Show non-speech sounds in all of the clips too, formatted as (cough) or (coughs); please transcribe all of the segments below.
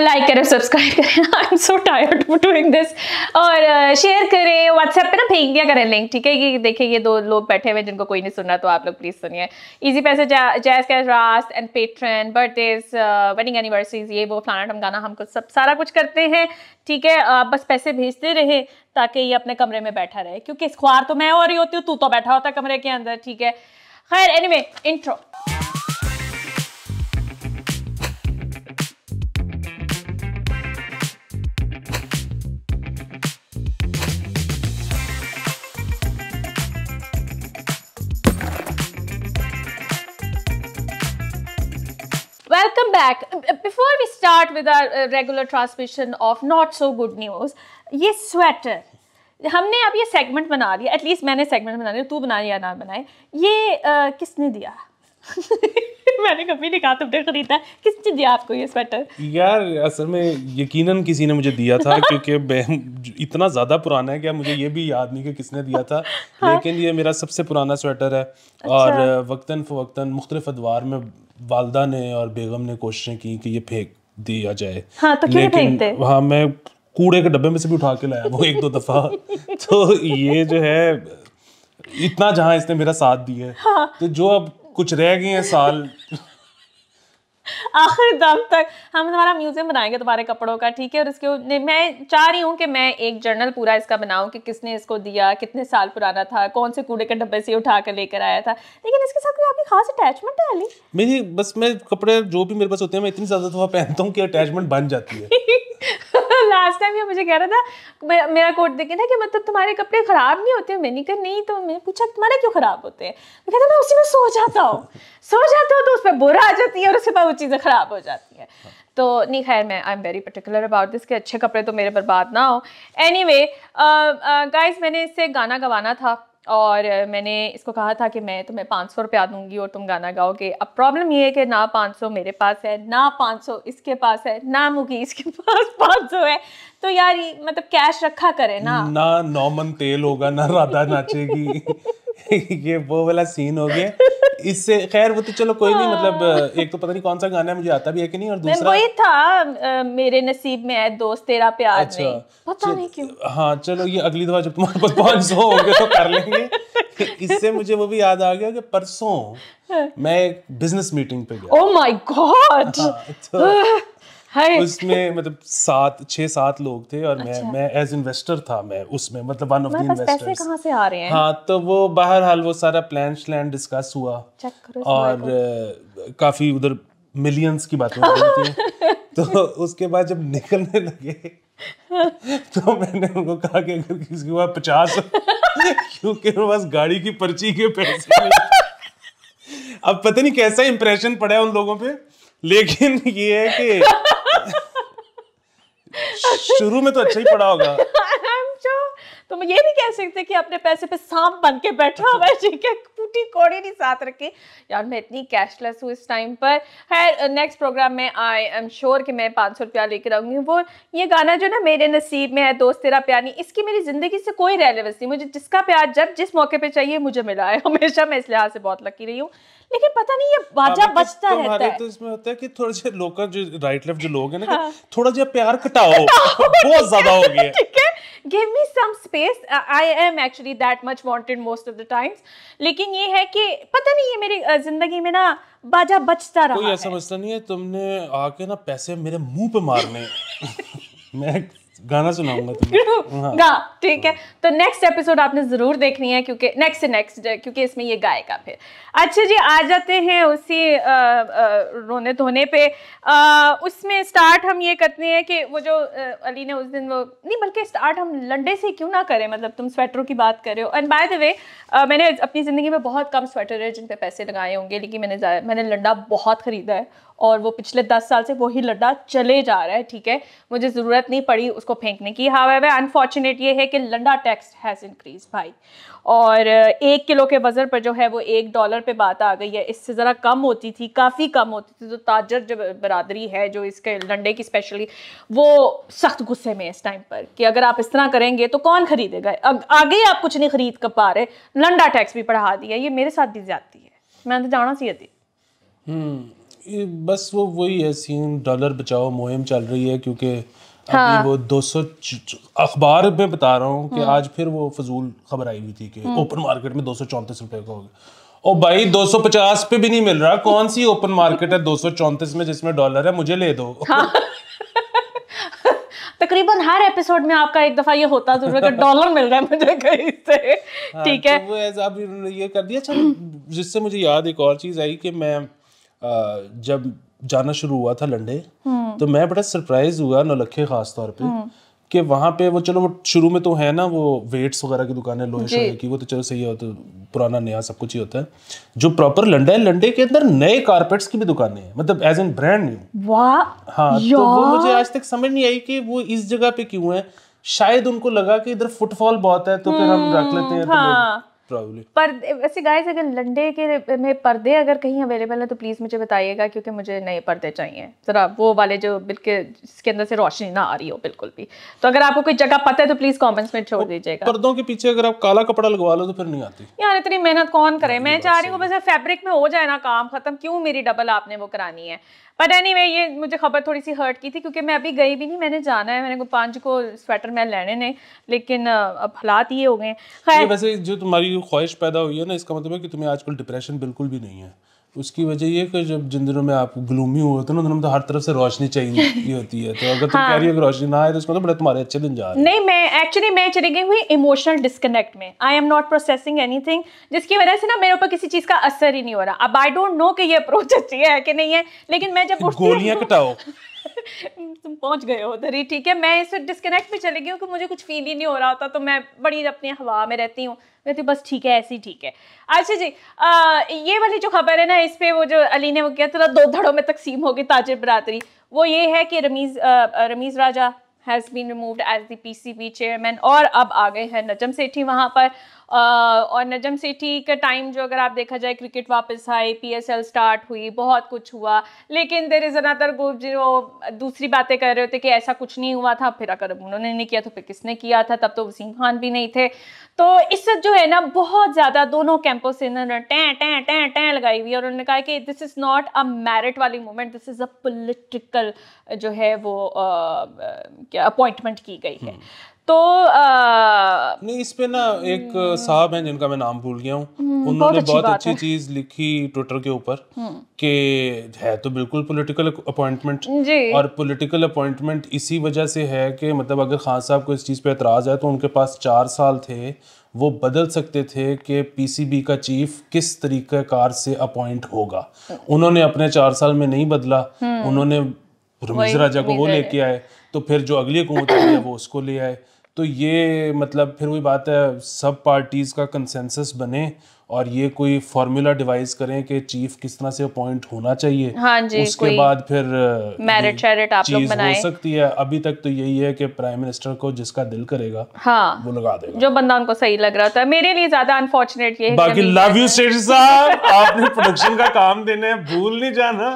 Like ah, करें subscribe (laughs) uh, करें I am so tired doing this और share करें व्हाट्सएप पे ना भेज दिया करें लिंक ठीक है ये देखिए ये दो लोग बैठे हुए जिनको कोई नहीं सुन रहा तो आप लोग प्लीज़ सुनिए इजी पैसे कैश रास्ट एंड पेट्रन वेडिंग एनिवर्सरीज ये वो फलाना टमकाना हम कुछ सब सारा कुछ करते हैं ठीक है आप बस पैसे भेजते रहे ताकि ये अपने कमरे में बैठा रहे क्योंकि इस तो मैं और ही होती हूँ तू तो बैठा होता कमरे के अंदर ठीक है खैर anyway anyway, intro welcome back. Before we start with our uh, regular transmission of not so good news, ये sweater. हमने अब ये segment बना लिया, at least मैंने segment बना लिया, तू बना या ना बनाए, ये आ, uh, किसने दिया? (laughs) (laughs) मैंने कभी नहीं कहा तुमने खरीदा चीज दिया आपको ये स्वेटर यार असल में यकीनन किसी ने मुझे दिया था क्योंकि (laughs) इतना ज़्यादा पुराना है कि मुझे ये भी याद नहीं कि किसने दिया था (laughs) हाँ? लेकिन ये मेरा सबसे पुराना स्वेटर है अच्छा। और वक्ता फ़वक्ता मुख्तलिफ अदवार में वालदा ने और बेगम ने कोशिशें की कि ये फेंक दिया जाए हाँ तो लेकिन हाँ मैं कूड़े के डब्बे में से भी उठा के लाया वो एक दो दफ़ा तो ये जो है इतना जहाँ इसने मेरा साथ दिया है हाँ। तो जो अब कुछ रह गए हैं साल (laughs) आखिर दम तक हम हमारा म्यूजियम बनाएंगे तुम्हारे कपड़ों का ठीक है और इसके मैं चाह रही हूँ कि मैं एक जर्नल पूरा इसका बनाऊँ कि किसने इसको दिया कितने साल पुराना था कौन से कूड़े के डब्बे से उठा कर लेकर आया था लेकिन इसके साथ कोई आपकी खास अटैचमेंट है अली मेरी बस मैं कपड़े जो भी मेरे पास होते हैं मैं इतनी ज़्यादा दफ़ा तो पहनता हूँ कि अटैचमेंट बन जाती है (laughs) लास्ट टाइम ये मुझे कह रहा था मेरा कोट देखे ना कि मतलब तुम्हारे कपड़े ख़राब नहीं होते मैंने कहा नहीं तो मैंने पूछा तुम्हारे क्यों ख़राब होते हैं मैं कहता मैं उसी में सो जाता हूँ सो जाता हूँ तो उस पर बुरा आ जाती है और उसके बाद वो चीज़ें ख़राब हो जाती हैं हाँ। तो नहीं खैर मैं I am very particular about this के अच्छे कपड़े तो मेरे बर्बाद ना हो एनी वे गाइज मैंने इससे गाना गवाना था और मैंने इसको कहा था कि मैं तुम्हें पाँच सौ रुपया दूंगी और तुम गाना गाओगे अब प्रॉब्लम ये है कि ना पाँच सौ मेरे पास है ना पाँच सौ इसके पास है ना मुकी इसके पास पाँच सौ है तो यार मतलब कैश रखा करे ना ना नॉमन तेल होगा ना राधा नाचेगी (laughs) (laughs) ये वो वाला सीन हो गया इससे खैर वो तो चलो कोई नहीं मतलब हाँ। एक तो पता नहीं कौन सा गाना है मुझे आता भी है कि नहीं और दूसरा वही था मेरे नसीब में है दोस्त तेरा प्यार अच्छा, नहीं पता नहीं क्यों हाँ चलो ये अगली दफा जब तुम्हारे पास पाँच सौ गए तो कर लेंगे (laughs) इससे मुझे वो भी याद आ गया कि परसों हाँ। मैं एक बिजनेस मीटिंग पे गया ओह माय गॉड उसमें मतलब सात छह सात लोग थे और अच्छा। मैं मैं एज इन्वेस्टर था मैं उसमें मतलब वन ऑफ द इन्वेस्टर्स कहाँ से आ रहे हैं हाँ तो वो बाहर हाल वो सारा प्लान श्लान डिस्कस हुआ और काफ़ी उधर मिलियंस की बातें हो रही थी (laughs) तो उसके बाद जब निकलने लगे (laughs) तो मैंने उनको कहा कि अगर किसी के पास पचास क्योंकि पास गाड़ी की पर्ची के पैसे अब पता नहीं कैसा इंप्रेशन पड़ा है उन लोगों पे लेकिन ये है कि शुरू में तो अच्छा ही पढ़ा होगा (laughs) तो ये भी कह सकते कि अपने पैसे पे सांप बन के बैठा हुआ है ठीक है कौड़ी नहीं साथ रखे यार मैं इतनी कैशलेस हूँ इस टाइम पर है नेक्स्ट प्रोग्राम में आई एम श्योर कि मैं पाँच सौ रुपया लेकर आऊँगी वो ये गाना जो ना मेरे नसीब में है दोस्त तेरा प्यार नहीं इसकी मेरी ज़िंदगी से कोई रेलिवेंस नहीं मुझे जिसका प्यार जब जिस मौके पर चाहिए मुझे मिला है हमेशा मैं इस लिहाज से बहुत लकी रही हूँ लेकिन पता नहीं ये हाँ, बाजा बचता रहता है तो इसमें होता है कि थोड़े से लोकल जो राइट लेफ्ट जो लोग हैं ना हाँ। थोड़ा सा प्यार कटाओ बहुत ज्यादा हो गया ठीक है give me some space space I am actually that much wanted most of the times लेकिन ये है कि पता नहीं ये मेरी जिंदगी में ना बाजा बचता रहा कोई ऐसा मसला नहीं है तुमने आके ना पैसे मेरे मुंह पे मारने (laughs) मैं गाना सुनाऊंगा तुम्हें (laughs) हाँ। गा ठीक है तो नेक्स्ट एपिसोड आपने ज़रूर देखनी है क्योंकि नेक्स्ट नेक्स्ट क्योंकि इसमें ये गाएगा फिर अच्छा जी आ जाते हैं उसी आ, आ, रोने धोने पे आ, उसमें स्टार्ट हम ये करते हैं कि वो जो आ, अली ने उस दिन वो नहीं बल्कि स्टार्ट हम लंडे से क्यों ना करें मतलब तुम स्वेटरों की बात कर रहे हो एंड बाय द वे मैंने अपनी ज़िंदगी में बहुत कम स्वेटर है जिन पर पैसे लगाए होंगे लेकिन मैंने मैंने लंडा बहुत ख़रीदा है और वो पिछले दस साल से वही लड्डा चले जा रहा है ठीक है मुझे ज़रूरत नहीं पड़ी उसको फेंकने की हाँ वह अनफॉर्चुनेट ये है कि लंडा टैक्स हैज़ इंक्रीज भाई और एक किलो के वज़न पर जो है वो एक डॉलर पे बात आ गई है इससे ज़रा कम होती थी काफ़ी कम होती थी तो ताजर जो बरदरी है जो इसके लंडे की स्पेशली वो सख्त गुस्से में इस टाइम पर कि अगर आप इस तरह करेंगे तो कौन ख़रीदेगा आगे आप कुछ नहीं खरीद कर पा रहे लंडा टैक्स भी पढ़ा दिया ये मेरे साथ भी ज़्यादा है मैं तो जाना सी अति हम्म। बस वो वही है सीन डॉलर बचाओ मुहिम चल रही है क्योंकि हाँ। अभी वो सौ अखबार में बता रहा हूँ कि हाँ। आज फिर वो फजूल खबर आई हुई थी कि ओपन मार्केट में दो सौ चौंतीस रुपए का होगा और भाई 250 पे भी नहीं मिल रहा कौन सी ओपन मार्केट है दो सौ चौंतीस में जिसमें डॉलर है मुझे ले दो हाँ। तकरीबन हर एपिसोड में आपका एक दफा ये होता जरूर है डॉलर मिल रहा है मुझे कहीं से हाँ, ठीक है तो वो ये कर दिया अच्छा जिससे मुझे याद एक और चीज आई कि मैं जब जाना शुरू हुआ था लंडे तो मैं बड़ा सरप्राइज हुआ नौलखे खास तौर पे कि वहाँ पे वो चलो वो शुरू में तो है ना वो वेट्स वगैरह की दुकान है लोहे शोहे की वो तो चलो सही होता है तो पुराना नया सब कुछ ही होता है जो प्रॉपर लंडा है लंडे के अंदर नए कारपेट्स की भी दुकानें हैं मतलब एज एन ब्रांड न्यू हाँ तो वो मुझे आज तक समझ नहीं आई कि वो इस जगह पे क्यों है शायद उनको लगा कि इधर फुटफॉल बहुत है तो फिर हम हम्म, रख लेते हैं तो हाँ। तो पर वैसे गाइस अगर लंडे के में पर्दे अगर कहीं अवेलेबल है तो प्लीज़ मुझे बताइएगा क्योंकि मुझे नए पर्दे चाहिए ज़रा वो वाले जो बिल्कुल जिसके अंदर से रोशनी ना आ रही हो बिल्कुल भी तो अगर आपको कोई जगह पता है तो प्लीज़ कमेंट्स में छोड़ दीजिएगा पर्दों के पीछे अगर आप काला कपड़ा लगवा लो तो फिर नहीं आती यार इतनी मेहनत कौन करे मैं चाह रही हूँ बस फेब्रिक में हो जाए ना काम खत्म क्यों मेरी डबल आपने वो करानी है बट एनी anyway, ये मुझे खबर थोड़ी सी हर्ट की थी क्योंकि मैं अभी गई भी नहीं मैंने जाना है मैंने पांच को स्वेटर मैं लेने ने लेकिन अब हालात ये हो गए वैसे जो तुम्हारी ख्वाहिश पैदा हुई है ना इसका मतलब है कि तुम्हें आजकल डिप्रेशन बिल्कुल भी नहीं है उसकी वजह ये कि जब जिन दिनों में आप ग्लूमी होते हो ना तो हर तरफ से रोशनी चाहिए होती है तो अगर तुम कह रही हो हाँ। रोशनी ना आए तो उसका तो मतलब बड़े तुम्हारे अच्छे दिन जा रहे हैं नहीं मैं एक्चुअली मैं चली गई हुई इमोशनल डिस्कनेक्ट में I am not processing anything जिसकी वजह से ना मेरे ऊपर किसी चीज़ का असर ही नहीं हो रहा अब आई डोंट नो कि ये अप्रोच अच्छी है कि नहीं है लेकिन मैं जब गोलियां कटाओ (laughs) तुम पहुंच गए हो उधर ही ठीक है मैं इससे डिस्कनेक्ट भी चली गई हूँ कि मुझे कुछ फील ही नहीं हो रहा होता तो मैं बड़ी अपनी हवा में रहती हूँ कहती तो बस ठीक है ऐसी ठीक है अच्छा जी आ, ये वाली जो खबर है ना इस पर वो जो अली ने वो किया था दो धड़ों में तकसीम होगी ताजर बरदरी वो ये है कि Ramiz Ramiz Raja has been removed as the PCB chairman और अब आ गए हैं नजम सेठी वहाँ पर और नजम सिटी का टाइम जो अगर आप देखा जाए क्रिकेट वापस एस पीएसएल स्टार्ट हुई बहुत कुछ हुआ लेकिन देर इज़ अनदर ग्रुप जो दूसरी बातें कर रहे होते कि ऐसा कुछ नहीं हुआ था फिर अगर उन्होंने नहीं किया तो फिर किसने किया था तब तो वसीम खान भी नहीं थे तो इस जो है ना बहुत ज़्यादा दोनों कैंपों से इन्होंने टें टें टें टें लगाई हुई और उन्होंने कहा कि this is not a merit वाली movement this is a political जो है वो अपॉइंटमेंट की गई है हम्म। तो आ, नहीं इस पे ना एक हम्म। साहब हैं जिनका मैं नाम भूल गया हूँ हम्म, उन्होंने बहुत अच्छी, चीज लिखी ट्विटर के ऊपर हम्म। कि है तो बिल्कुल पॉलिटिकल अपॉइंटमेंट और पॉलिटिकल अपॉइंटमेंट इसी वजह से है कि मतलब अगर खान साहब को इस चीज़ पे एतराज़ है तो उनके पास चार साल थे वो बदल सकते थे कि पीसीबी का चीफ किस तरीके कार से अपॉइंट होगा उन्होंने अपने चार साल में नहीं बदला उन्होंने रमेश राजा को वो लेके आए तो फिर जो अगली हुकूमत है वो उसको ले आए तो ये मतलब फिर वही बात है सब पार्टीज़ का कंसेंसस बने और ये कोई फॉर्मूला डिवाइस करें कि चीफ किस तरह से अपॉइंट होना चाहिए हाँ जी, उसके कोई बाद फिर मैरिट शेरिट आप लोग बनाएं हो सकती है अभी तक तो यही है कि प्राइम मिनिस्टर को जिसका दिल करेगा हाँ वो लगा देगा जो बंदा उनको सही लग रहा था मेरे लिए ज्यादा अनफॉर्चुनेट ये बाकी लव यू स्टेट साहब आपने प्रोडक्शन का काम देने भूल नहीं जाना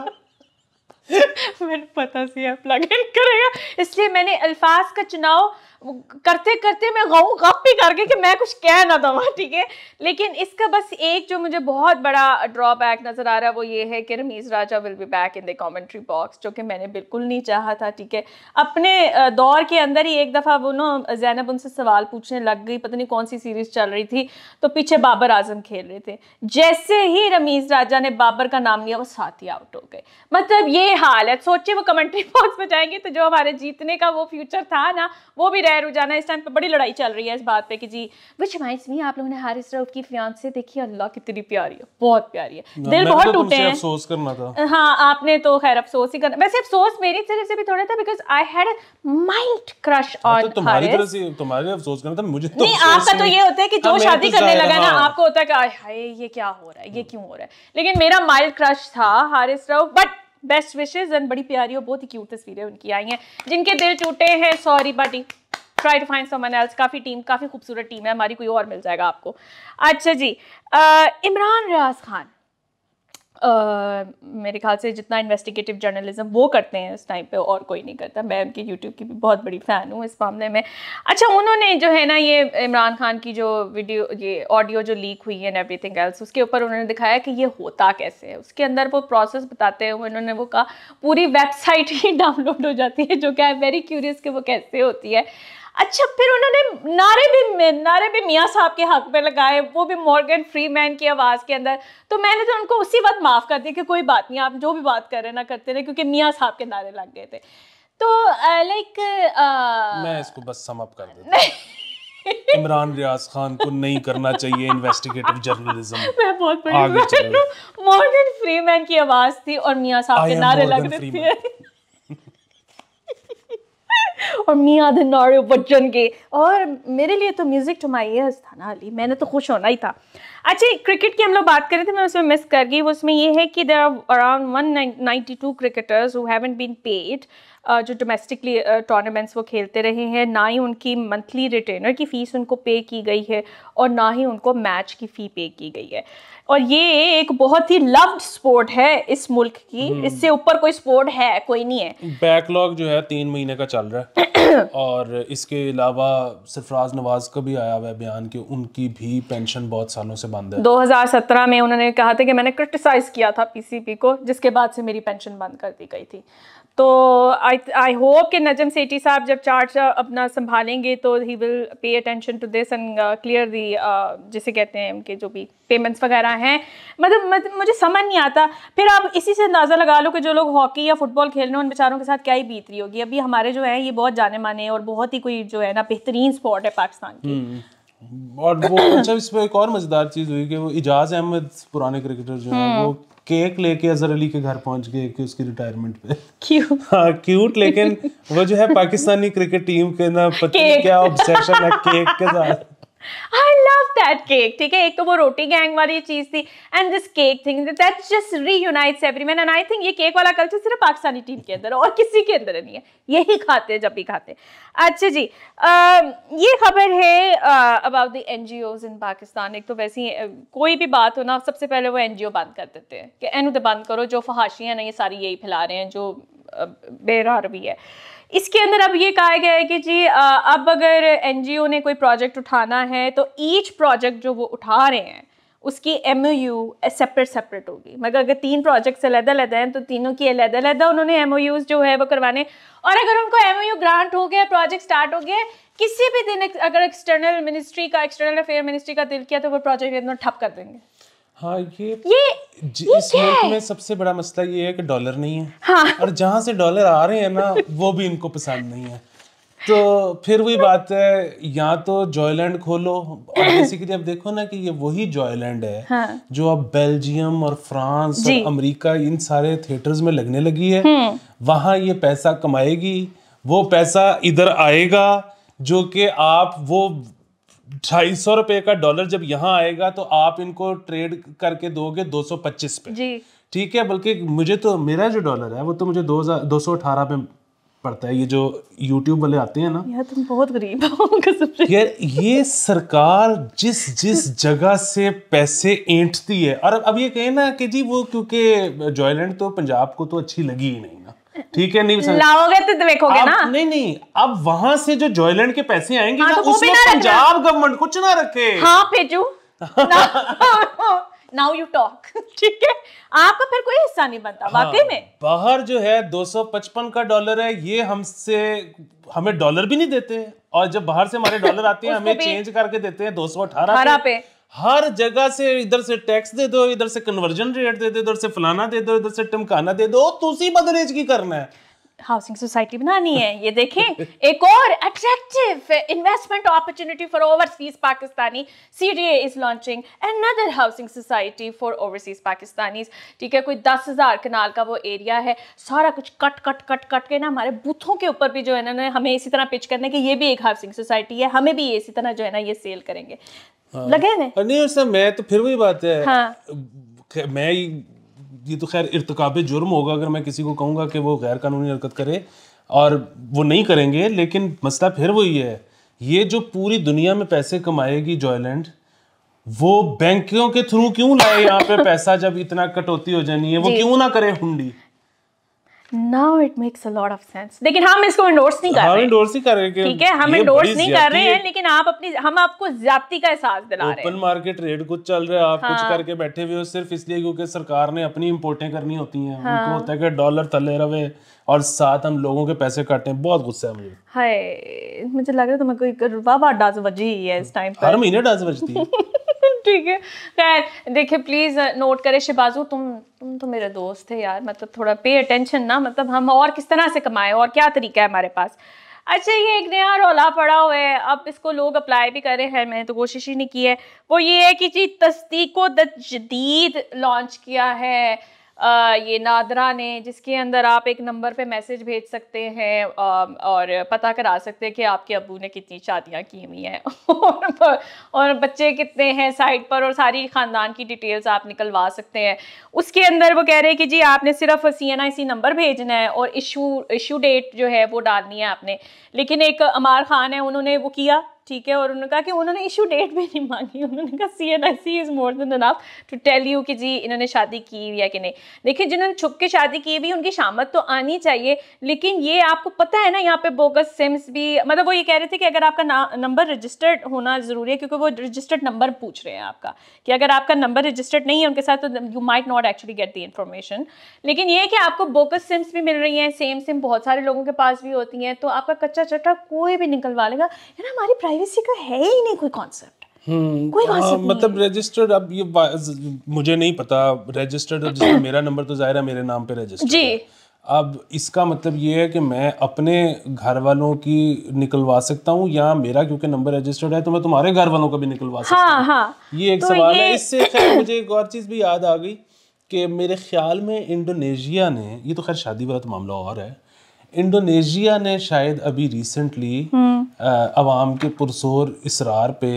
(laughs) मैंने पता सी आप लॉग इन करेगा इसलिए मैंने अल्फाज का चुनाव करते करते मैं गाऊँ गप भी करके कि मैं कुछ कह ना दवा ठीक है लेकिन इसका बस एक जो मुझे बहुत बड़ा ड्रॉबैक नज़र आ रहा है वो ये है कि Ramiz Raja will be back in the commentary box जो कि मैंने बिल्कुल नहीं चाहा था ठीक है अपने दौर के अंदर ही एक दफ़ा वो ना जैनब उनसे सवाल पूछने लग गई पता नहीं कौन सी सीरीज़ चल रही थी तो पीछे बाबर आजम खेल रहे थे जैसे ही रमीज़ राजा ने बाबर का नाम लिया वो साथ ही आउट हो गए मतलब ये हाल है सोचिए वो कमेंट्री बॉक्स (laughs) में जाएंगे तो जो हमारे जीतने का वो फ्यूचर था ना वो भी है रोजाना इस टाइम पे बड़ी लड़ाई चल रही है इस बात पे कि जी विच माइंड मी आप लोगों ने हारिस राउत की फ्यांस से देखी अल्लाह कितनी प्यारी है बहुत प्यारी है दिल बहुत तो टूटे हैं अफसोस करना था हाँ आपने तो खैर अफसोस ही करना वैसे अफसोस मेरी तरफ से भी थोड़ा था because I had mild crush on तुम्हारी तरफ से तुम्हारे लिए अफसोस करना था मुझे तो नहीं आपका तो ये होता है कि हाँ, जो शादी तो करने लगा ना हाँ। आपको होता है कि हाय ये क्या हो रहा है ये क्यों हो रहा है लेकिन मेरा माइल्ड क्रश था Haris Rauf but best wishes and बड़ी प्यारी और बहुत ही क्यूट तस्वीरें उनकी आई हैं जिनके दिल टूटे हैं सॉरी बाटी try to find someone else काफ़ी टीम काफ़ी खूबसूरत टीम है हमारी कोई और मिल जाएगा आपको अच्छा जी इमरान रियाज खान Uh, मेरे ख्याल से जितना इन्वेस्टिगेटिव जर्नलिज्म वो करते हैं उस टाइम पे और कोई नहीं करता मैं उनके यूट्यूब की भी बहुत बड़ी फ़ैन हूँ इस मामले में अच्छा उन्होंने जो है ना ये इमरान खान की जो वीडियो ये ऑडियो जो लीक हुई है एंड एवरीथिंग एल्स उसके ऊपर उन्होंने दिखाया कि ये होता कैसे है उसके अंदर वो प्रोसेस बताते हुए उन्होंने वो कहा पूरी वेबसाइट ही डाउनलोड (laughs) हो जाती है जो क्या है वेरी क्यूरियस कि वो कैसे होती है अच्छा फिर उन्होंने नारे भी नारे भी मियाँ साहब के हक में लगाए वो भी मॉर्गन फ्री मैन की आवाज़ के अंदर तो मैंने तो उनको उसी वक्त माफ़ कर दिया कि कोई बात नहीं आप जो भी बात कर रहे ना करते रहे क्योंकि मियाँ साहब के नारे लग गए थे तो लाइक मैं इसको बस समअप कर देता इमरान रियाज खान को नहीं करना चाहिए इन्वेस्टिगेटिव जर्नलिज्म (laughs) मैं बहुत बड़ी मॉर्गन फ्रीमैन की आवाज़ थी और मियाँ साहब के नारे लग रहे थे और मियाँ धनारे बच्चन के और मेरे लिए तो म्यूज़िक टू माई ईयर्स था ना अली मैंने तो खुश होना ही था अच्छा क्रिकेट की हम लोग बात कर रहे थे मैं उसमें मिस कर गई उसमें ये है कि there are around one ninety two cricketers who haven't been paid जो डोमेस्टिकली टूर्नामेंट्स uh, वो खेलते रहे हैं ना ही उनकी मंथली रिटेनर की फ़ीस उनको पे की गई है और ना ही उनको मैच की फ़ी पे की गई है और ये एक बहुत ही लव्ड स्पोर्ट है इस मुल्क की हम्म। इससे ऊपर कोई स्पोर्ट है कोई नहीं है बैकलॉग जो है तीन महीने का चल रहा है (coughs) और इसके अलावा सरफराज नवाज का भी आया हुआ है बयान कि उनकी भी पेंशन बहुत सालों से बंद है 2017 में उन्होंने कहा था कि मैंने क्रिटिसाइज किया था पीसीपी को जिसके बाद से मेरी पेंशन बंद कर दी गई थी तो आई आई होप कि नजम सेठी साहब जब चार्ज अपना संभालेंगे तो he will pay attention to this and clear the जिसे कहते हैं उनके जो भी पेमेंट्स वगैरह हैं मतलब मत, मुझे समझ नहीं आता फिर आप इसी से अंदाज़ा लगा लो कि जो लोग हॉकी या फुटबॉल खेल रहे हैं उन बेचारों के साथ क्या ही बीत रही होगी अभी हमारे जो है ये बहुत जाने माने और बहुत ही कोई जो है ना बेहतरीन स्पॉट है पाकिस्तान की हम्म। और वो (clears throat) अच्छा इस पर एक और मजेदार चीज हुई कि वो इजाज अहमद पुराने क्रिकेटर जो है वो केक हाँ। लेके अजहर अली के घर पहुंच गए कि उसकी रिटायरमेंट पे क्यूट (laughs) हाँ क्यूट लेकिन वो जो है पाकिस्तानी क्रिकेट टीम के ना पता क्या ऑब्सेशन है केक के साथ आई लव दैट केक ठीक है एक तो वो रोटी गैंग वाली चीज़ थी and this cake thing that just reunites every man and I think ये केक वाला कल्चर सिर्फ पाकिस्तानी टीम के अंदर और किसी के अंदर नहीं है यही खाते हैं जब भी खाते हैं अच्छा जी आ, ये खबर है अबाउट द एन जी ओज इन पाकिस्तान एक तो वैसे ही कोई भी बात हो ना सबसे पहले वो एन जी ओ बंद कर देते हैं कि एन उद बंद करो जो फहाशियाँ ना ये सारी यही फैला रहे हैं जो बेरार भी है इसके अंदर अब ये कहा गया है कि जी अब अगर एन ने कोई प्रोजेक्ट उठाना है तो ईच प्रोजेक्ट जो वो उठा रहे हैं उसकी एम यू सेपरेट सेपरेट होगी मगर अगर तीन प्रोजेक्ट्स अलहदा लहदा हैं तो तीनों की अलहदा लहदा उन्होंने एम जो है वो करवाने और अगर उनको एम ग्रांट हो गया प्रोजेक्ट स्टार्ट हो गया किसी भी दिन अगर एक्सटर्नल मिनिस्ट्री का एक्सटर्नल अफेयर मिनिस्ट्री का दिल किया तो वो प्रोजेक्ट इतना ठप कर देंगे हाँ ये ये, ये इस में सबसे बड़ा मसला ये है कि डॉलर नहीं है हाँ। और जहाँ से डॉलर आ रहे हैं ना वो भी इनको पसंद नहीं है तो फिर वही बात है या तो जॉयलैंड खोलो और बेसिकली अब देखो ना कि ये वही जॉयलैंड है हाँ। जो अब बेल्जियम और फ्रांस और अमेरिका इन सारे थिएटर्स में लगने लगी है हम्म। वहां ये पैसा कमाएगी वो पैसा इधर आएगा जो कि आप वो ढाई सौ रुपए का डॉलर जब यहाँ आएगा तो आप इनको ट्रेड करके दोगे दो सौ पच्चीस पे जी ठीक है बल्कि मुझे तो मेरा जो डॉलर है वो तो मुझे दो दो सौ अठारह में पड़ता है ये जो यूट्यूब वाले आते हैं ना यार तुम बहुत गरीब हो यार ये सरकार जिस जिस जगह से पैसे ऐंठती है और अब ये कहे ना कि जी वो क्योंकि जॉयलैंड तो पंजाब को तो अच्छी लगी ही नहीं ना ठीक है नहीं लाओगे तो देखोगे ना नहीं नहीं अब वहां से जो जॉयलैंड के पैसे आएंगे हाँ, ना, तो उसमें पंजाब गवर्नमेंट कुछ ना रखे हाँ भेजू नाउ यू टॉक ठीक है आपका फिर कोई हिस्सा नहीं बनता हाँ, वाकई में बाहर जो है 255 का डॉलर है ये हमसे हमें डॉलर भी नहीं देते और जब बाहर से हमारे डॉलर आते हैं (laughs) हमें चेंज करके देते हैं 218 पे, पे हर जगह से इधर से टैक्स दे दो इधर से कन्वर्जन रेट दे दो इधर से फलाना दे दो इधर से टमकाना दे दो तुसी बदरेज की करना है हाउसिंग सोसाइटी बनानी है ये देखें एक और attractive investment opportunity for overseas Pakistani CDA is launching another housing society for overseas Pakistani ठीक है कोई दस हज़ार कनाल का वो एरिया है सारा कुछ कट कट कट कट के ना हमारे बूथों के ऊपर भी जो है ना हमें इसी तरह पिच करना है कि ये भी एक हाउसिंग सोसाइटी है हमें भी इसी तरह जो है ना ये सेल करेंगे हाँ। लगे ने नहीं सर मैं तो फिर वही बात है हाँ। मैं ये तो खैर इरतकाब जुर्म होगा अगर मैं किसी को कहूंगा कि वो गैर कानूनी हरकत करे और वो नहीं करेंगे लेकिन मसला फिर वही है ये जो पूरी दुनिया में पैसे कमाएगी जॉयलैंड वो बैंकों के थ्रू क्यों लाए यहाँ पे पैसा जब इतना कटौती हो जानी है वो क्यों ना करे हुंडी now it makes a lot of sense लेकिन हम इसको इंडोर्स नहीं कर रहे हैं इंडोर्स नहीं कर रहे ठीक है हम इंडोर्स नहीं कर रहे हैं लेकिन आप अपनी हम आपको ज्यादती का एहसास दिला रहे हैं ओपन मार्केट रेट कुछ चल रहा है आप हाँ। कुछ करके बैठे हुए हो सिर्फ इसलिए क्योंकि सरकार ने अपनी इम्पोर्टें करनी होती हैं हाँ। उनको होता है कि डॉलर तले रहे और साथ हम लोगों के पैसे काटते हैं बहुत गुस्सा है मुझे हाय मुझे लग रहा है तुम्हें कोई वाह वाह डांस बजी है इस टाइम हाँ। पर हर महीने डांस बजती है (laughs) ठीक है खैर देखिए प्लीज़ नोट करे शिबाजू तुम तुम तो मेरे दोस्त है यार मतलब थोड़ा पे अटेंशन ना मतलब हम और किस तरह से कमाएं और क्या तरीका है हमारे पास अच्छा ये एक नया रोला पड़ा हुआ है अब इसको लोग अप्लाई भी कर रहे हैं मैंने तो कोशिश ही नहीं की है वो ये है कि जी तस्दीको जदीद लॉन्च किया है ये नादरा ने जिसके अंदर आप एक नंबर पे मैसेज भेज सकते हैं और पता करा सकते हैं कि आपके अबू ने कितनी शादियाँ की हुई हैं (laughs) और, बच्चे कितने हैं साइट पर और सारी ख़ानदान की डिटेल्स आप निकलवा सकते हैं उसके अंदर वो कह रहे हैं कि जी आपने सिर्फ सी एन आई सी नंबर भेजना है और इशू इशू डेट जो है वो डालनी है आपने लेकिन एक अमार खान है उन्होंने वो किया ठीक है और उन्होंने कहा कि उन्होंने इशू डेट भी नहीं मांगी उन्होंने कहा C N I C is more than enough to tell you कि जी इन्होंने शादी की या कि नहीं देखिए जिन्होंने छुप के शादी की भी उनकी शामत तो आनी चाहिए लेकिन ये आपको पता है ना यहाँ पे बोगस सिम्स भी मतलब वो ये कह रहे थे कि अगर आपका नंबर रजिस्टर्ड होना ज़रूरी है क्योंकि वो रजिस्टर्ड नंबर पूछ रहे हैं आपका कि अगर आपका नंबर रजिस्टर्ड नहीं है उनके साथ तो you might not actually get the information लेकिन ये है कि आपको बोगस सिम्स भी मिल रही हैं सेम सिम बहुत सारे लोगों के पास भी होती हैं तो आपका कच्चा चट्टा कोई भी निकलवा लेगा ना हमारी प्राइवेट प्राइवेसी का है ही नहीं कोई कॉन्सेप्ट हम्म, कोई आ, हाँ, मतलब रजिस्टर्ड अब ये मुझे नहीं पता रजिस्टर्ड जिसमें (coughs) मेरा नंबर तो जाहिर है मेरे नाम पे रजिस्टर्ड जी अब इसका मतलब ये है कि मैं अपने घर वालों की निकलवा सकता हूँ या मेरा क्योंकि नंबर रजिस्टर्ड है तो मैं तुम्हारे घर वालों का भी निकलवा सकता हाँ, हूँ हाँ, ये एक तो सवाल ये... है इससे (coughs) मुझे एक और चीज़ भी याद आ गई कि मेरे ख्याल में इंडोनेशिया ने ये तो खैर शादी वाला मामला और है इंडोनेशिया ने शायद अभी रिसेंटली आवाम के पुरसोर इसरार पे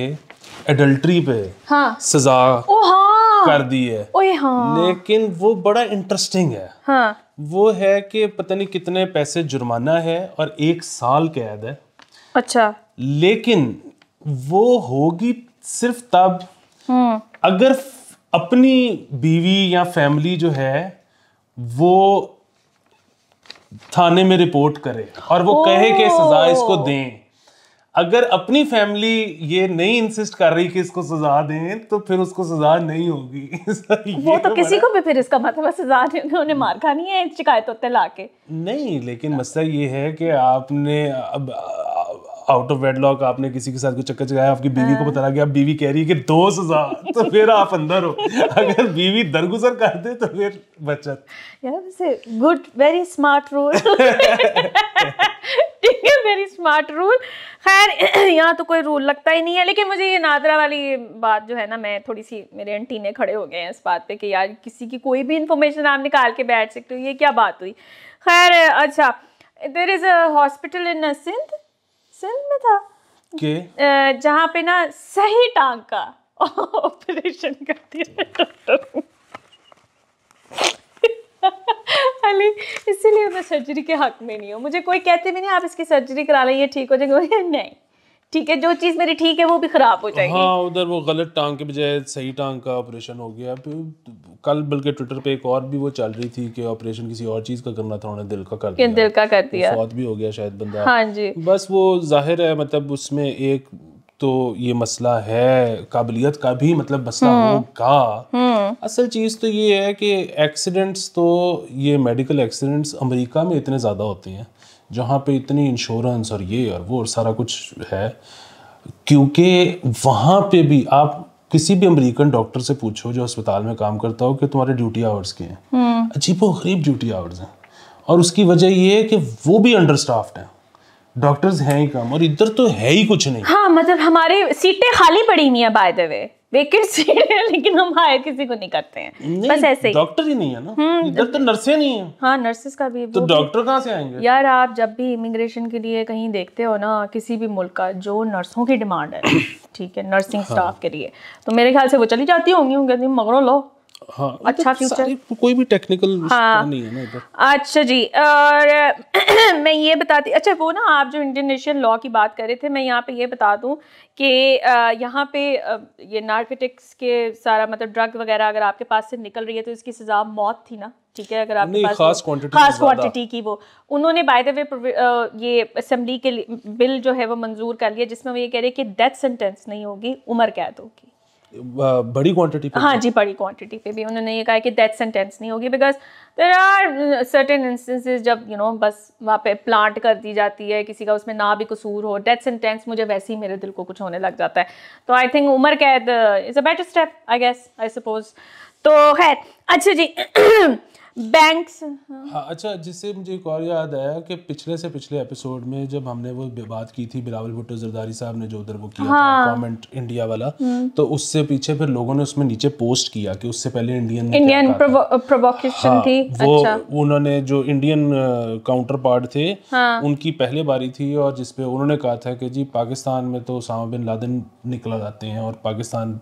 एडल्ट्री पे हाँ। सजा ओ हाँ। कर दी है ओए हाँ। लेकिन वो बड़ा इंटरेस्टिंग है हाँ। वो है कि पता नहीं कितने पैसे जुर्माना है और एक साल कैद है अच्छा लेकिन वो होगी सिर्फ तब हम्म। अगर अपनी बीवी या फैमिली जो है वो थाने में रिपोर्ट करे और वो कहे कि सजा इसको दें अगर अपनी फैमिली ये नहीं इंसिस्ट कर रही कि इसको सजा दें तो फिर उसको सजा नहीं होगी (laughs) वो तो, तो किसी को भी फिर इसका मतलब सजा नहीं होगी उन्हें हम्म। मार खानी है शिकायत होते ला के नहीं लेकिन मसला ये है कि आपने अब आउट ऑफ लॉक आपने किसी के साथ कुछ चक्कर चलाया आपकी बीवी को बता हाँ। लग गया बीवी कह रही है कि दो सजा तो (laughs) फिर आप अंदर हो अगर बीवी दरगुजर कर दे तो फिर बचत गुड वेरी स्मार्ट रूल ठीक है वेरी स्मार्ट रूल खैर (clears throat) यहाँ तो कोई रूल लगता ही नहीं है लेकिन मुझे ये नादरा वाली बात जो है ना मैं थोड़ी सी मेरे एंटीने खड़े हो गए हैं इस बात पे कि यार किसी की कोई भी इंफॉर्मेशन आप निकाल के बैठ सकते हो ये क्या बात हुई खैर अच्छा there is a hospital in Sindh Sindh में था जहाँ पे ना सही टांग का ऑपरेशन कर दिया डॉक्टर अली इसीलिए मैं सर्जरी के हक में नहीं हूँ मुझे कोई कहते भी नहीं आप इसकी सर्जरी करा लें ये ठीक हो जाएगी नहीं ठीक है जो चीज़ मेरी ठीक है वो भी ख़राब हो जाएगी हाँ उधर वो गलत टांग के बजाय सही टांग का ऑपरेशन हो गया कल बल्कि ट्विटर पे एक और भी वो चल रही थी कि ऑपरेशन किसी और चीज़ का करना था उन्होंने दिल का कर दिया दिल का कर दिया फौत भी हो गया शायद बंदा हाँ जी बस वो जाहिर है मतलब उसमें एक तो ये मसला है काबिलियत का भी मतलब मसला हम्म। होगा हम्म। असल चीज़ तो ये है कि एक्सीडेंट्स तो ये मेडिकल एक्सीडेंट्स अमेरिका में इतने ज़्यादा होते हैं जहाँ पे इतनी इंश्योरेंस और ये और वो और सारा कुछ है क्योंकि वहाँ पे भी आप किसी भी अमेरिकन डॉक्टर से पूछो जो अस्पताल में काम करता हो कि तुम्हारे ड्यूटी आवर्स के हैं हम्म। अजीबो गरीब ड्यूटी आवर्स हैं और उसकी वजह ये है कि वो भी अंडर स्टाफ्ड हैं डॉक्टर्स हैं ही कम और इधर तो है ही कुछ नहीं हाँ मतलब हमारे सीटें खाली पड़ी हुई है by the way vacant seat है लेकिन हम हायर किसी को नहीं करते हैं बस ऐसे ही डॉक्टर ही नहीं है ना हम्म, इधर तो नर्सें नहीं है हाँ नर्सेस का भी तो डॉक्टर कहाँ से आएंगे यार आप जब भी इमिग्रेशन के लिए कहीं देखते हो ना किसी भी मुल्क का जो नर्सों की डिमांड है ठीक है नर्सिंग स्टाफ हाँ। के लिए तो मेरे ख्याल से वो चली जाती होंगी होंगे मगरों लो हाँ, मतलब अच्छा फ्यूचर कोई भी टेक्निकल हाँ, नहीं है ना इधर अच्छा जी और (clears throat) मैं ये बताती अच्छा वो ना आप जो इंडियन लॉ की बात कर रहे थे मैं यहाँ पे ये बता दूँ कि यहाँ पे ये नार्कोटिक्स के सारा मतलब ड्रग वगैरह अगर आपके पास से निकल रही है तो इसकी सज़ा मौत थी ना ठीक है अगर आपके पास खास क्वांटिटी की वो उन्होंने बाय द वे ये असम्बली के बिल जो है वो मंजूर कर लिया जिसमें वो ये कह रहे हैं कि डेथ सेंटेंस नहीं होगी उम्र कैद होगी बड़ी क्वांटिटी पे हाँ जी बड़ी क्वांटिटी पे भी उन्होंने ये कहा कि डेथ सेंटेंस नहीं होगी because there are certain instances जब यू you नो know, बस वहाँ पे प्लांट कर दी जाती है किसी का उसमें ना भी कसूर हो डेथ सेंटेंस मुझे वैसे ही मेरे दिल को कुछ होने लग जाता है तो आई थिंक उमर कैद is a better step I guess I suppose तो खैर अच्छा जी बैंक्स (clears throat) हाँ अच्छा जिससे मुझे एक और याद आया कि पिछले से पिछले एपिसोड में जब हमने वो बात की थी बिलावल भुट्टो जरदारी साहब ने जो उधर वो किया हाँ। था कमेंट इंडिया वाला हम्म। तो उससे पीछे फिर लोगों ने उसमें नीचे पोस्ट किया कि उससे पहले इंडियन इंडियन प्रोवोकेशन हाँ, थी वो अच्छा। उन्होंने जो इंडियन काउंटर पार्ट थे हाँ। उनकी पहले बारी थी और जिसपे उन्होंने कहा था कि जी पाकिस्तान में तो उसामा बिन लादेन निकला जाते हैं और पाकिस्तान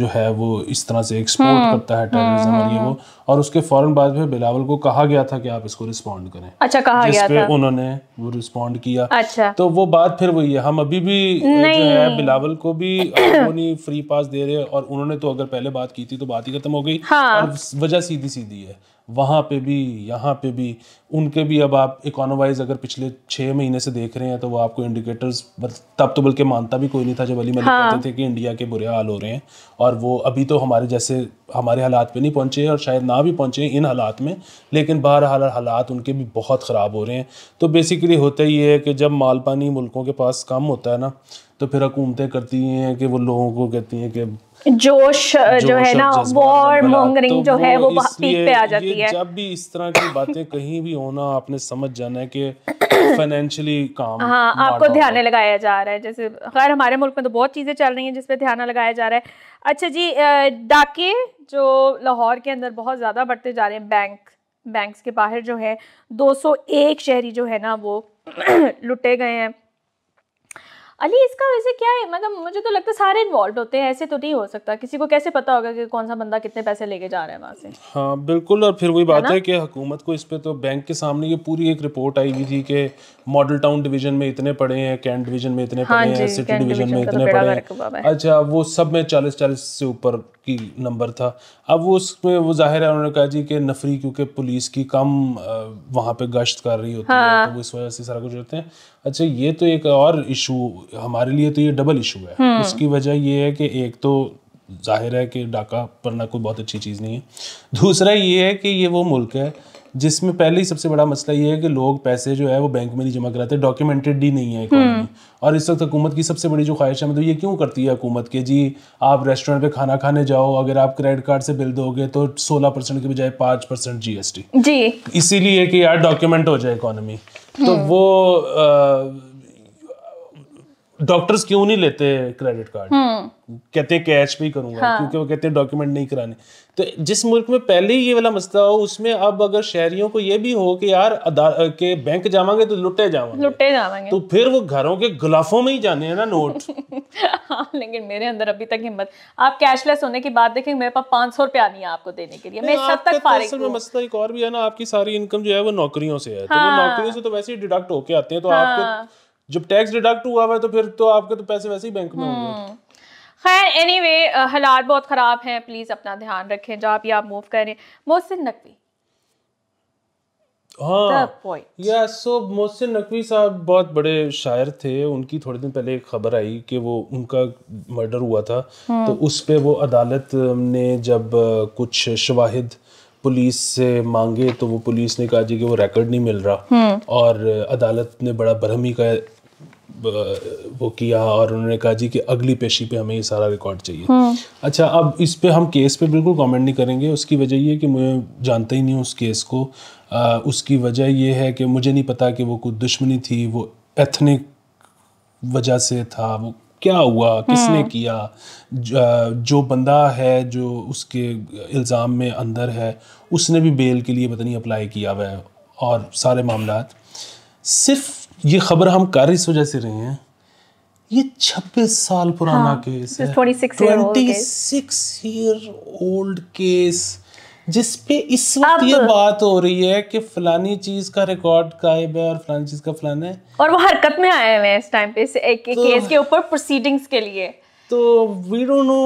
जो है वो इस तरह से एक्सपोर्ट हम्म। करता है टेररिज्म हम्म, और ये हम्म, वो और उसके फौरन बाद में बिलावल को कहा गया था कि आप इसको रिस्पॉन्ड करें अच्छा कहा गया था उन्होंने वो रिस्पॉन्ड किया अच्छा तो वो बात फिर वही है हम अभी भी जो है बिलावल को भी (coughs) नहीं फ्री पास दे रहे और उन्होंने तो अगर पहले बात की थी तो बात ही खत्म हो गई हाँ। और वजह सीधी सीधी है वहाँ पे भी यहाँ पे भी उनके भी अब आप इकोनोवाइज अगर पिछले छः महीने से देख रहे हैं तो वो आपको इंडिकेटर्स तब तो बल्कि मानता भी कोई नहीं था जब अली मलिक हाँ। कहते थे कि इंडिया के बुरे हाल हो रहे हैं और और वो अभी तो हमारे जैसे हमारे हालात पे नहीं पहुँचे और शायद ना भी पहुँचे इन हालात में लेकिन बहरहाल हालात उनके भी बहुत ख़राब हो रहे हैं तो बेसिकली होता ही है कि जब माल पानी मुल्कों के पास कम होता है ना तो फिर हुकूमतें करती हैं कि वो लोगों को कहती हैं कि जोश जो है ना वॉर मॉन्गरिंग तो जो है वो पीक पे आ जाती है जब भी इस तरह की बातें कहीं भी होना आपने समझ जाना है कि फाइनेंशियली (coughs) काम हाँ आपको ध्यान लगाया जा रहा है जैसे खैर हमारे मुल्क में तो बहुत चीज़ें चल रही हैं जिसपे ध्यान लगाया जा रहा है अच्छा जी डाके जो लाहौर के अंदर बहुत ज़्यादा बढ़ते जा रहे हैं बैंक बैंक्स के बाहर जो है 201 शहरी जो है ना वो (coughs) लुटे गए हैं अली इसका वैसे क्या है मतलब मुझे तो लगता है सारे इन्वॉल्व होते हैं ऐसे तो नहीं हो सकता किसी को कैसे पता होगा कि कौन सा बंदा कितने पैसे लेके जा रहा है वहाँ से हाँ बिल्कुल और फिर वही बात है कि हुकूमत को इस पर तो बैंक के सामने ये पूरी एक रिपोर्ट आई हुई थी कि मॉडल टाउन डिवीजन में इतने पड़े हैं कैंट डिवीजन में इतने हाँ पड़े हैं सिटी डिवीजन में तो इतने पड़े हैं अच्छा वो सब में चालीस चालीस से ऊपर की नंबर था अब वो उसमें वो जाहिर है उन्होंने कहा जी कि नफरी क्योंकि पुलिस की कम वहाँ पे गश्त कर रही होती है हाँ। तो इस वजह से सारा कुछ होते हैं अच्छा ये तो एक और इशू हमारे लिए तो ये डबल इशू है हम्म। उसकी वजह ये है कि एक तो जाहिर है कि डाका पढ़ना कोई बहुत अच्छी चीज़ नहीं है दूसरा ये है कि ये वो मुल्क है जिसमें पहले ही सबसे बड़ा मसला ये है कि लोग पैसे जो है वो बैंक में नहीं जमा कराते डॉक्यूमेंटेड ही नहीं है हम्म। और इस वक्त हुकूमत की सबसे बड़ी जो ख्वाहिश है मतलब ये क्यों करती है हुकूमत के जी आप रेस्टोरेंट पे खाना खाने जाओ अगर आप क्रेडिट कार्ड से बिल दोगे तो सोलह परसेंट के बजाय 5 परसेंट जी इसीलिए कि यार डॉक्यूमेंट हो जाए इकोनॉमी तो हम्म। वो डॉक्टर्स क्यों नहीं लेते क्रेडिट हम्म। कार्ड कहते हैं कैश भी करूंगा हाँ। क्योंकि वो कहते हैं डॉक्यूमेंट नहीं कराने तो जिस मुल्क में पहले ही ये वाला मसला हो उसमें अब अगर शहरियों को ये भी हो कि यार के बैंक जावांगे तो लुटे जावांगे लुटे जावांगे तो फिर वो घरों के गुलाफों में ही जाने हैं ना नोट (laughs) हाँ, लेकिन मेरे अंदर अभी तक हिम्मत आप कैशलेस होने की बात देखें मेरे पास पांच सौ रुपया नहीं है आपको देने के लिए मैं सब तक फारिग हूं मसला एक और भी है ना आपकी सारी इनकम जो है वो नौकरियों से है तो हाँ। नौकरियों से तो वैसे ही डिडक्ट होके आते हैं तो आपको हाँ। जब टैक्स डिडक्ट हुआ है तो फिर तो आपके तो पैसे वैसे ही बैंक में होंगे हम्म। खैर एनी वे हालात बहुत ख़राब हैं प्लीज़ अपना ध्यान रखें जहाँ भी आप मूव करें मोहसिन नकवी हाँ या सो मोहसिन नकवी साहब बहुत बड़े शायर थे उनकी थोड़े दिन पहले एक खबर आई कि वो उनका मर्डर हुआ था तो हम्म। उस पर वो अदालत ने जब कुछ शवाहिद पुलिस से मांगे तो वो पुलिस ने कहा जी कि वो रिकॉर्ड नहीं मिल रहा हम्म। और अदालत ने बड़ा बरहमी का वो किया और उन्होंने कहा जी कि अगली पेशी पे हमें ये सारा रिकॉर्ड चाहिए हम्म। अच्छा अब इस पे हम केस पे बिल्कुल कमेंट नहीं करेंगे उसकी वजह ये कि मुझे जानता ही नहीं उस केस को आ, उसकी वजह ये है कि मुझे नहीं पता कि वो कुछ दुश्मनी थी वो एथनिक वजह से था वो क्या हुआ किसने हम्म। किया जो बंदा है जो उसके इल्ज़ाम में अंदर है उसने भी बेल के लिए पता नहीं अप्लाई किया हुआ है और सारे मामला सिर्फ ये खबर हम कार इस वजह से रहे हैं ये 26 साल पुराना हाँ, केस है 26 ईयर ओल्ड केस जिस पे इस वक्त ये बात हो रही है कि फलानी चीज का रिकॉर्ड गायब है और फलानी चीज का फलाना है और वो हरकत में आए हुए हैं इस टाइम पे इस एक, तो, केस के ऊपर प्रोसीडिंग्स के लिए तो वी डोंट नो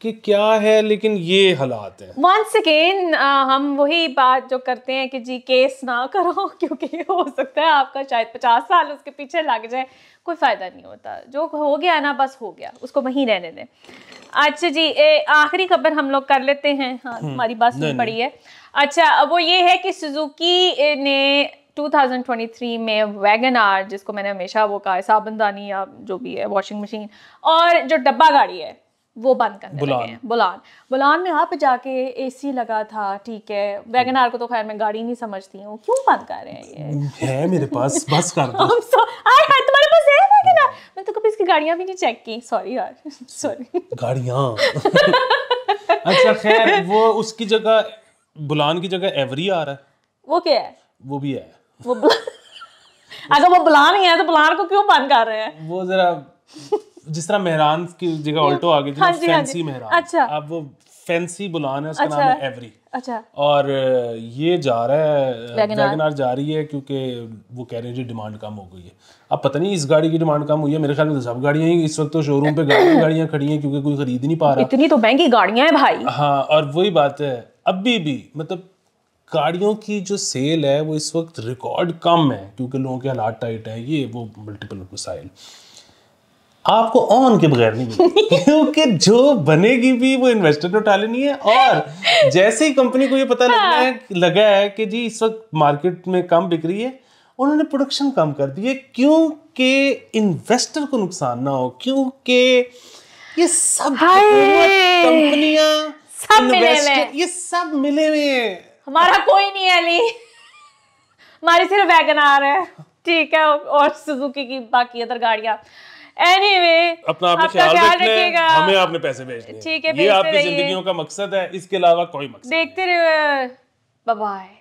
कि क्या है लेकिन ये हालात है वंस अगेन हम वही बात जो करते हैं कि जी केस ना करो (laughs) क्योंकि हो सकता है आपका शायद पचास साल उसके पीछे लग जाए कोई फ़ायदा नहीं होता जो हो गया ना बस हो गया उसको वहीं रहने दें अच्छा जी आखिरी खबर हम लोग कर लेते हैं हाँ हम्म, हमारी बात सुन पड़ी है अच्छा वो ये है कि सुजुकी ने 2023 में वैगन आर जिसको मैंने हमेशा वो कहा साबनदानी या जो भी है वॉशिंग मशीन और जो डब्बा गाड़ी है वो बंद कर बुलान बुलान में आप जाके एसी लगा था ठीक है वैगन आर को तो खैर मैं गाड़ी नहीं समझती हूँ क्यों बंद कर रहे हैं ये है मेरे पास बस कर दो (laughs) तुम्हारे पास है वैगन आर मैं तो कभी इसकी गाड़ियाँ भी नहीं चेक की सॉरी यार सॉरी (laughs) गाड़ियाँ (laughs) अच्छा खैर वो उसकी जगह बुलान की जगह एवरी आ रहा है वो क्या है वो भी है वो अगर वो बुलान ही है तो बुलान को क्यों बंद कर रहे हैं वो जरा जिस तरह मेहरान की जगह ऑल्टो आ गई थी फैंसी हाँ जी। हाँ मेहरान अच्छा अब वो फैंसी बुलान अच्छा। है उसका अच्छा, नाम है एवरी अच्छा और ये जा रहा है वैगनार जा रही है क्योंकि वो कह रहे हैं जी डिमांड कम हो गई है अब पता नहीं इस गाड़ी की डिमांड कम हुई है मेरे ख्याल में तो सब गाड़ियां ही इस वक्त तो शोरूम पे गाड़ियां खड़ी हैं क्योंकि कोई खरीद नहीं पा रहा इतनी तो महंगी गाड़ियां हैं भाई हाँ और वही बात है अभी भी मतलब गाड़ियों की जो सेल है वो इस वक्त रिकॉर्ड कम है क्योंकि लोगों के हालात टाइट हैं ये वो मल्टीपल मसाइल आपको ऑन के बगैर नहीं (laughs) क्योंकि जो बनेगी भी वो इन्वेस्टर उठाने नहीं है और जैसे ही कंपनी को ये पता हाँ। लगना है लगा है कि जी इस वक्त मार्केट में कम बिक रही है उन्होंने प्रोडक्शन कम कर दी है क्योंकि इन्वेस्टर को नुकसान ना हो क्योंकि ये सब कंपनियां सब मिले हुए ये सब मिले हुए हैं हमारा कोई नहीं है अली हमारी सिर्फ वैगन है ठीक है और सुजुकी की बाकी अदर गाड़ियां anyway, अपना आपने ख्याल रखिएगा हमें आपने पैसे भेजने ठीक है ये आपकी जिंदगियों का मकसद है इसके अलावा कोई मकसद देखते रहिए बाय